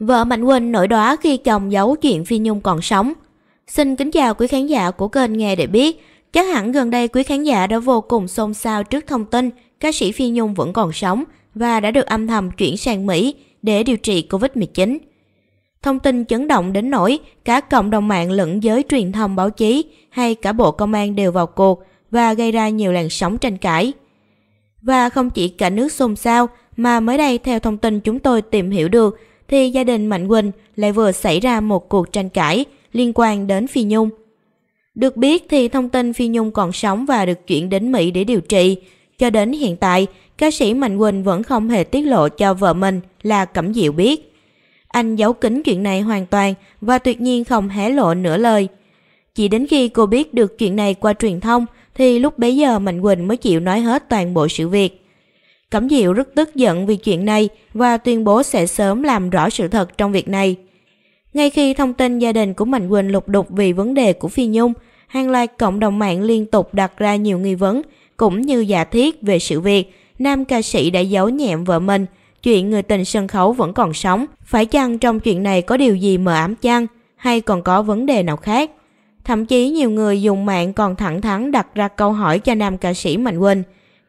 Vợ Mạnh Quỳnh nổi đóa khi chồng giấu chuyện Phi Nhung còn sống. Xin kính chào quý khán giả của kênh Nghe Để Biết. Chắc hẳn gần đây quý khán giả đã vô cùng xôn xao trước thông tin ca sĩ Phi Nhung vẫn còn sống và đã được âm thầm chuyển sang Mỹ để điều trị Covid-19. Thông tin chấn động đến nỗi cả cộng đồng mạng lẫn giới truyền thông báo chí hay cả bộ công an đều vào cuộc và gây ra nhiều làn sóng tranh cãi. Và không chỉ cả nước xôn xao mà mới đây theo thông tin chúng tôi tìm hiểu được thì gia đình Mạnh Quỳnh lại vừa xảy ra một cuộc tranh cãi liên quan đến Phi Nhung. Được biết thì thông tin Phi Nhung còn sống và được chuyển đến Mỹ để điều trị. Cho đến hiện tại, ca sĩ Mạnh Quỳnh vẫn không hề tiết lộ cho vợ mình là Cẩm Diệu biết. Anh giấu kín chuyện này hoàn toàn và tuyệt nhiên không hé lộ nửa lời. Chỉ đến khi cô biết được chuyện này qua truyền thông thì lúc bấy giờ Mạnh Quỳnh mới chịu nói hết toàn bộ sự việc. Cẩm Diệu rất tức giận vì chuyện này và tuyên bố sẽ sớm làm rõ sự thật trong việc này. Ngay khi thông tin gia đình của Mạnh Quỳnh lục đục vì vấn đề của Phi Nhung, hàng loạt cộng đồng mạng liên tục đặt ra nhiều nghi vấn cũng như giả thiết về sự việc nam ca sĩ đã giấu nhẹm vợ mình, chuyện người tình sân khấu vẫn còn sống. Phải chăng trong chuyện này có điều gì mờ ám chăng hay còn có vấn đề nào khác? Thậm chí nhiều người dùng mạng còn thẳng thắn đặt ra câu hỏi cho nam ca sĩ Mạnh Quỳnh.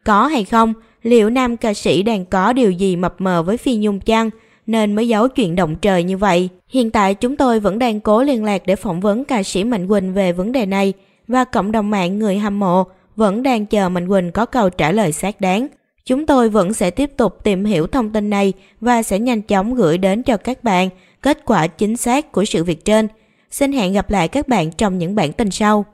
Có hay không, liệu nam ca sĩ đang có điều gì mập mờ với Phi Nhung chăng nên mới giấu chuyện động trời như vậy. Hiện tại chúng tôi vẫn đang cố liên lạc để phỏng vấn ca sĩ Mạnh Quỳnh về vấn đề này và cộng đồng mạng người hâm mộ vẫn đang chờ Mạnh Quỳnh có câu trả lời xác đáng. Chúng tôi vẫn sẽ tiếp tục tìm hiểu thông tin này và sẽ nhanh chóng gửi đến cho các bạn kết quả chính xác của sự việc trên. Xin hẹn gặp lại các bạn trong những bản tin sau.